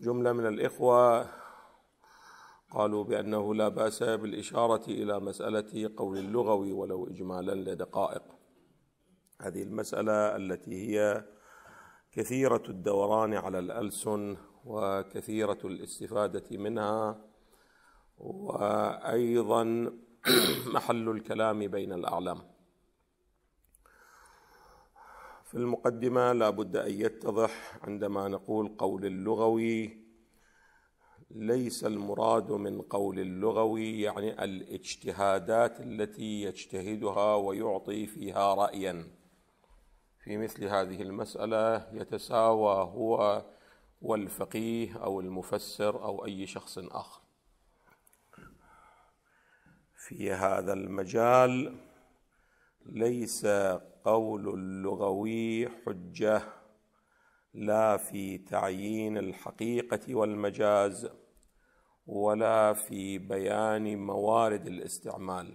جملة من الإخوة قالوا بأنه لا بأس بالإشارة إلى مسألة قول اللغوي ولو إجمالا لدقائق هذه المسألة التي هي كثيرة الدوران على الألسن وكثيرة الاستفادة منها وأيضا محل الكلام بين الأعلام في المقدمة لا بد أن يتضح عندما نقول قول اللغوي ليس المراد من قول اللغوي يعني الاجتهادات التي يجتهدها ويعطي فيها رأيا في مثل هذه المسألة يتساوى هو والفقيه أو المفسر أو أي شخص آخر في هذا المجال ليس القول اللغوي حجه لا في تعيين الحقيقه والمجاز ولا في بيان موارد الاستعمال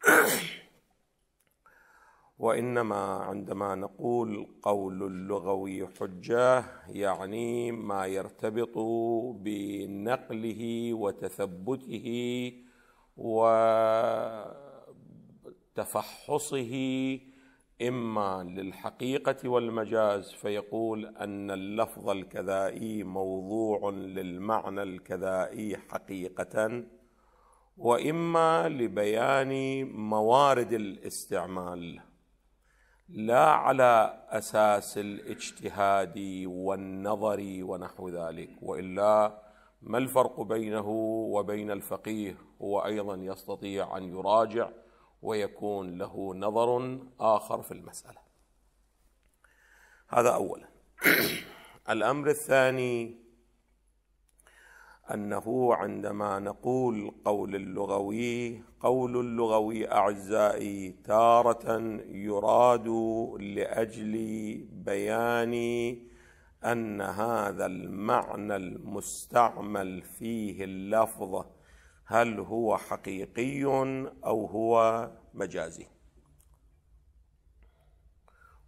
وانما عندما نقول قول اللغوي حجه يعني ما يرتبط بنقله وتثبته وتفحصه اما للحقيقه والمجاز فيقول ان اللفظ الكذائي موضوع للمعنى الكذائي حقيقه واما لبيان موارد الاستعمال لا على اساس الاجتهاد والنظر ونحو ذلك والا ما الفرق بينه وبين الفقيه هو ايضا يستطيع ان يراجع ويكون له نظر اخر في المساله هذا اولا الامر الثاني انه عندما نقول قول اللغوي قول اللغوي اعزائي تاره يراد لاجل بيان ان هذا المعنى المستعمل فيه اللفظ هل هو حقيقي او هو مجازي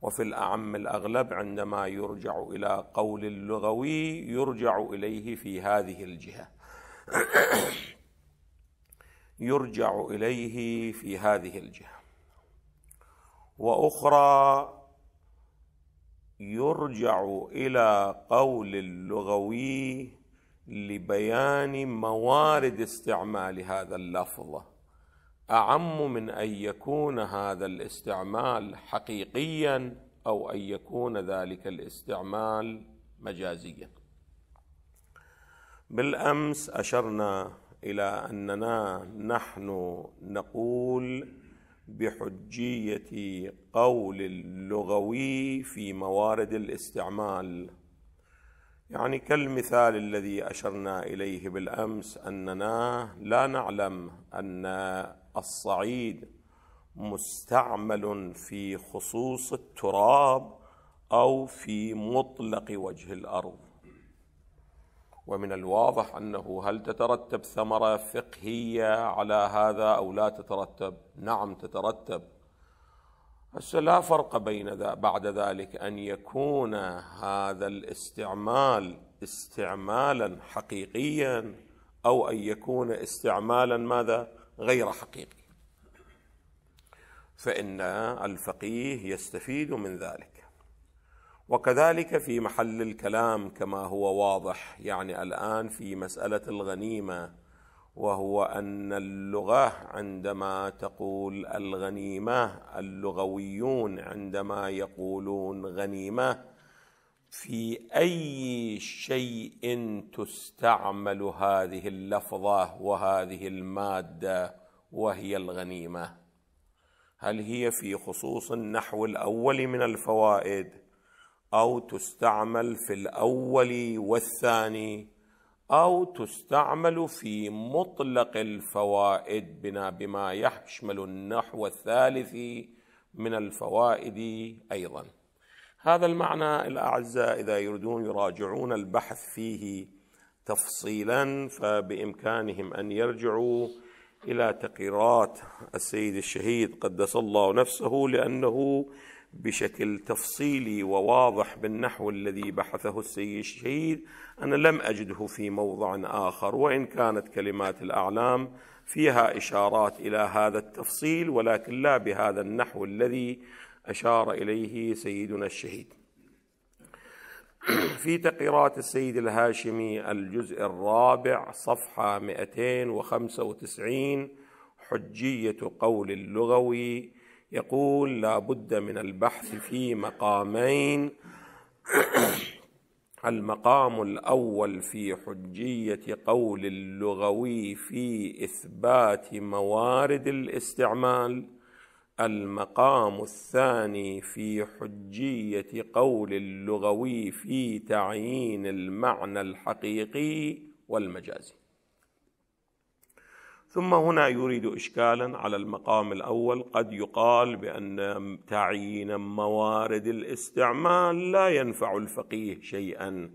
وفي الاعم الاغلب عندما يرجع الى قول اللغوي يرجع اليه في هذه الجهه يرجع اليه في هذه الجهه واخرى يرجع الى قول اللغوي لبيان موارد استعمال هذا اللفظ اعم من ان يكون هذا الاستعمال حقيقيا او ان يكون ذلك الاستعمال مجازيا بالامس اشرنا الى اننا نحن نقول بحجيه قول اللغوي في موارد الاستعمال يعني كالمثال الذي اشرنا اليه بالامس اننا لا نعلم ان الصعيد مستعمل في خصوص التراب او في مطلق وجه الارض ومن الواضح انه هل تترتب ثمره فقهيه على هذا او لا تترتب نعم تترتب هسه لا فرق بين ذا بعد ذلك ان يكون هذا الاستعمال استعمالا حقيقيا او ان يكون استعمالا ماذا غير حقيقي فان الفقيه يستفيد من ذلك وكذلك في محل الكلام كما هو واضح يعني الان في مساله الغنيمه وهو ان اللغه عندما تقول الغنيمه اللغويون عندما يقولون غنيمه في اي شيء تستعمل هذه اللفظه وهذه الماده وهي الغنيمه هل هي في خصوص النحو الاول من الفوائد او تستعمل في الاول والثاني أو تستعمل في مطلق الفوائد بنا بما يشمل النحو الثالث من الفوائد أيضا هذا المعنى الأعزاء إذا يريدون يراجعون البحث فيه تفصيلا فبإمكانهم أن يرجعوا إلى تقريرات السيد الشهيد قدس الله نفسه لأنه بشكل تفصيلي وواضح بالنحو الذي بحثه السيد الشهيد أنا لم أجده في موضع آخر وإن كانت كلمات الأعلام فيها إشارات إلى هذا التفصيل ولكن لا بهذا النحو الذي أشار إليه سيدنا الشهيد في تقريرات السيد الهاشمي الجزء الرابع صفحة 295 حجية قول اللغوي يقول لا بد من البحث في مقامين المقام الاول في حجيه قول اللغوي في اثبات موارد الاستعمال المقام الثاني في حجيه قول اللغوي في تعيين المعنى الحقيقي والمجازي ثم هنا يريد اشكالا على المقام الاول قد يقال بان تعيين موارد الاستعمال لا ينفع الفقيه شيئا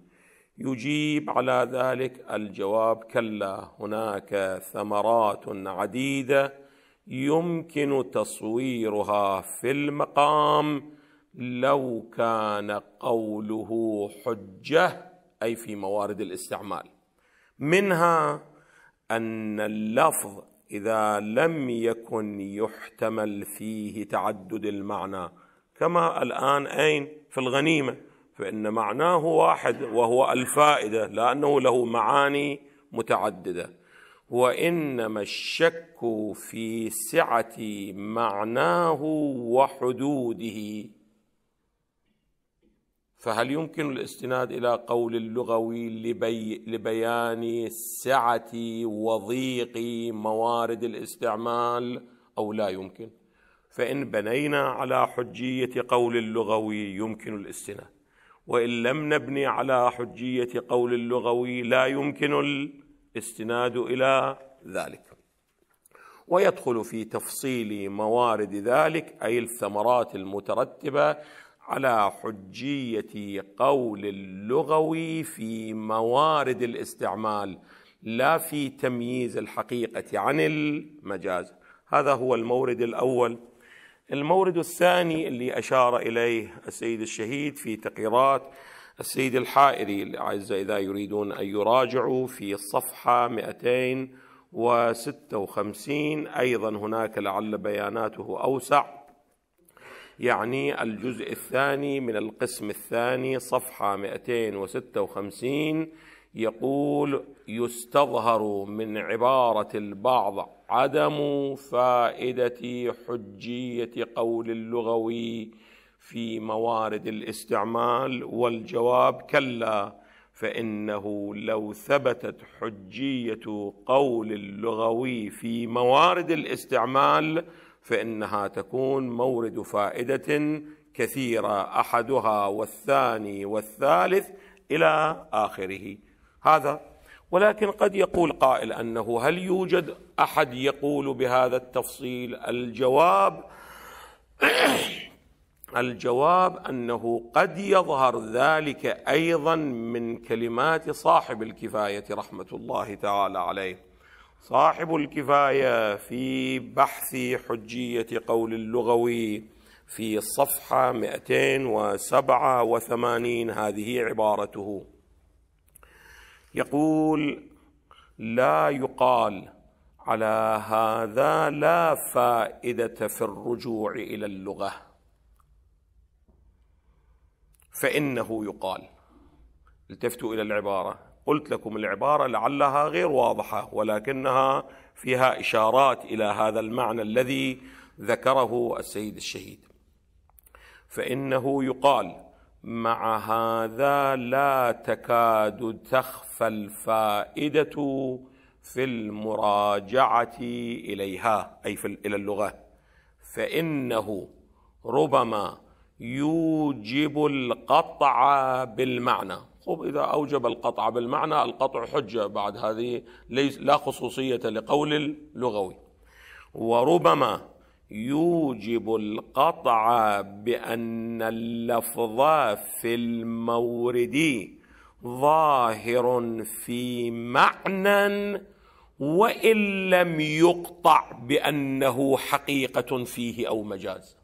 يجيب على ذلك الجواب كلا هناك ثمرات عديده يمكن تصويرها في المقام لو كان قوله حجه اي في موارد الاستعمال منها ان اللفظ اذا لم يكن يحتمل فيه تعدد المعنى كما الان اين في الغنيمه فان معناه واحد وهو الفائده لانه له معاني متعدده وانما الشك في سعه معناه وحدوده فهل يمكن الاستناد الى قول اللغوي لبي لبيان سعه وضيق موارد الاستعمال او لا يمكن فان بنينا على حجيه قول اللغوي يمكن الاستناد وان لم نبني على حجيه قول اللغوي لا يمكن الاستناد الى ذلك ويدخل في تفصيل موارد ذلك اي الثمرات المترتبه على حجيه قول اللغوي في موارد الاستعمال لا في تمييز الحقيقه عن المجاز هذا هو المورد الاول المورد الثاني اللي اشار اليه السيد الشهيد في تقريرات السيد الحائري الاعزاء اذا يريدون ان يراجعوا في الصفحه 256 ايضا هناك لعل بياناته اوسع يعني الجزء الثاني من القسم الثاني صفحة 256 يقول يستظهر من عبارة البعض عدم فائدة حجية قول اللغوي في موارد الاستعمال والجواب كلا فإنه لو ثبتت حجية قول اللغوي في موارد الاستعمال فانها تكون مورد فائده كثيره احدها والثاني والثالث الى اخره هذا ولكن قد يقول قائل انه هل يوجد احد يقول بهذا التفصيل الجواب الجواب انه قد يظهر ذلك ايضا من كلمات صاحب الكفايه رحمه الله تعالى عليه صاحب الكفايه في بحث حجيه قول اللغوي في الصفحه 287 هذه عبارته يقول لا يقال على هذا لا فائده في الرجوع الى اللغه فانه يقال التفتوا الى العباره قلت لكم العباره لعلها غير واضحه ولكنها فيها اشارات الى هذا المعنى الذي ذكره السيد الشهيد فانه يقال مع هذا لا تكاد تخفى الفائده في المراجعه اليها اي في الى اللغه فانه ربما يوجب القطع بالمعنى طب إذا أوجب القطع بالمعنى القطع حجة بعد هذه ليس لا خصوصية لقول اللغوي وربما يوجب القطع بأن اللفظ في المورد ظاهر في معنى وإن لم يقطع بأنه حقيقة فيه أو مجاز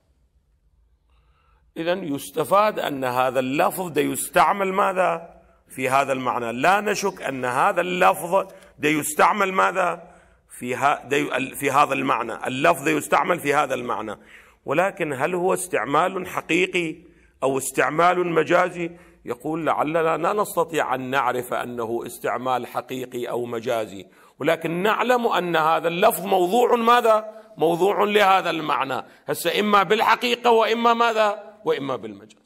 إذا يستفاد أن هذا اللفظ يستعمل ماذا؟ في هذا المعنى لا نشك أن هذا اللفظ ده يستعمل ماذا في, ها في هذا المعنى اللفظ يستعمل في هذا المعنى ولكن هل هو استعمال حقيقي أو استعمال مجازي يقول لعلنا لا نستطيع أن نعرف أنه استعمال حقيقي أو مجازي ولكن نعلم أن هذا اللفظ موضوع ماذا موضوع لهذا المعنى هسه إما بالحقيقة وإما ماذا وإما بالمجاز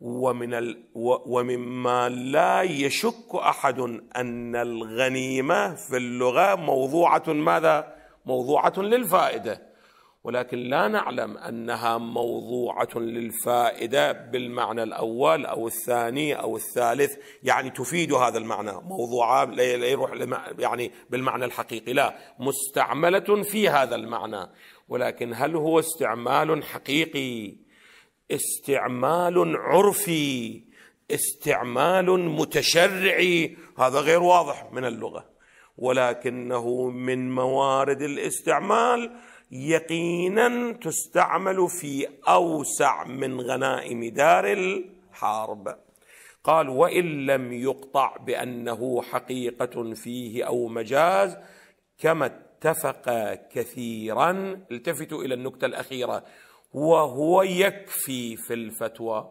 ومن ال ومما لا يشك احد ان الغنيمه في اللغه موضوعه ماذا؟ موضوعه للفائده ولكن لا نعلم انها موضوعه للفائده بالمعنى الاول او الثاني او الثالث يعني تفيد هذا المعنى موضوعه لا يروح يعني بالمعنى الحقيقي لا مستعمله في هذا المعنى ولكن هل هو استعمال حقيقي استعمال عرفي استعمال متشرعي هذا غير واضح من اللغه ولكنه من موارد الاستعمال يقينا تستعمل في اوسع من غنائم دار الحرب قال وان لم يقطع بانه حقيقه فيه او مجاز كما اتفق كثيرا التفتوا الى النكته الاخيره وهو يكفي في الفتوى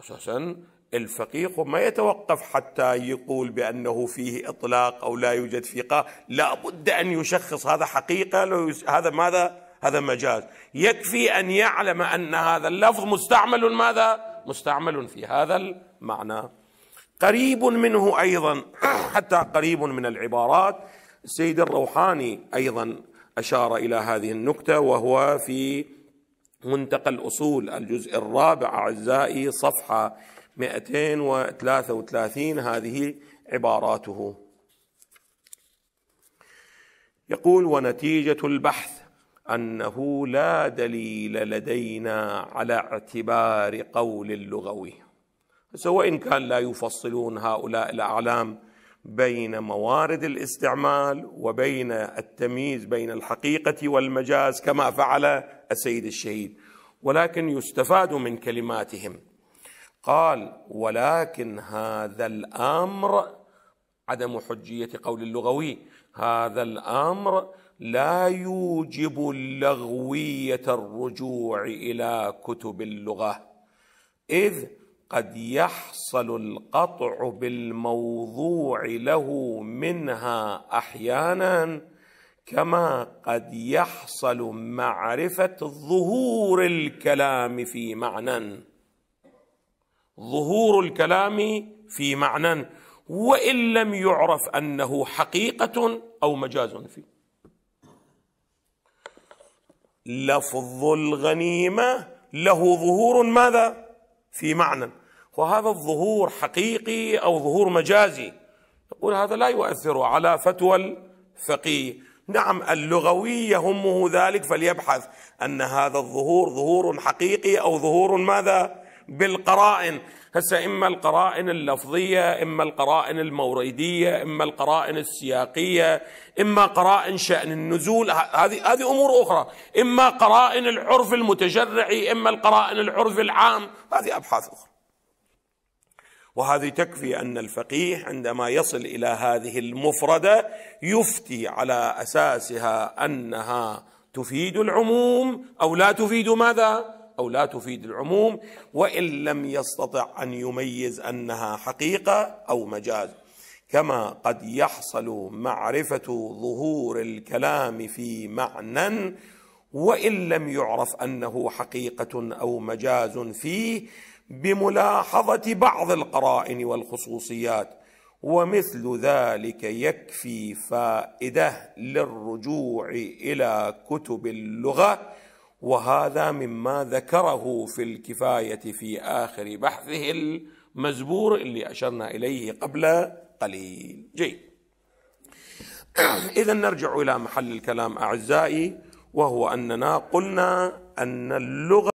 اساسا الفقيه ما يتوقف حتى يقول بانه فيه اطلاق او لا يوجد ثقه لا بد ان يشخص هذا حقيقه لو هذا ماذا هذا مجاز يكفي ان يعلم ان هذا اللفظ مستعمل ماذا مستعمل في هذا المعنى قريب منه ايضا حتى قريب من العبارات السيد الروحاني ايضا اشار الى هذه النكته وهو في منتقى الأصول الجزء الرابع أعزائي صفحة 233 هذه عباراته يقول ونتيجة البحث أنه لا دليل لدينا على اعتبار قول اللغوي سواء كان لا يفصلون هؤلاء الأعلام بين موارد الاستعمال وبين التمييز بين الحقيقة والمجاز كما فعل السيد الشهيد ولكن يستفاد من كلماتهم قال ولكن هذا الامر عدم حجيه قول اللغوي هذا الامر لا يوجب اللغويه الرجوع الى كتب اللغه اذ قد يحصل القطع بالموضوع له منها احيانا كما قد يحصل معرفه ظهور الكلام في معنى ظهور الكلام في معنى وان لم يعرف انه حقيقه او مجاز فيه لفظ الغنيمه له ظهور ماذا في معنى وهذا الظهور حقيقي او ظهور مجازي يقول هذا لا يؤثر على فتوى الفقيه نعم اللغوي يهمه ذلك فليبحث أن هذا الظهور ظهور حقيقي أو ظهور ماذا بالقرائن هسه إما القرائن اللفظية إما القرائن الموردية إما القرائن السياقية إما قرائن شأن النزول هذه هذه أمور أخرى إما قرائن العرف المتجرعي إما القرائن العرف العام هذه أبحاث أخرى وهذه تكفي ان الفقيه عندما يصل الى هذه المفرده يفتي على اساسها انها تفيد العموم او لا تفيد ماذا؟ او لا تفيد العموم وان لم يستطع ان يميز انها حقيقه او مجاز كما قد يحصل معرفه ظهور الكلام في معنى وان لم يعرف انه حقيقه او مجاز فيه بملاحظه بعض القرائن والخصوصيات ومثل ذلك يكفي فائده للرجوع الى كتب اللغه وهذا مما ذكره في الكفايه في اخر بحثه المزبور اللي اشرنا اليه قبل قليل جيد اذا نرجع الى محل الكلام اعزائي وهو اننا قلنا ان اللغه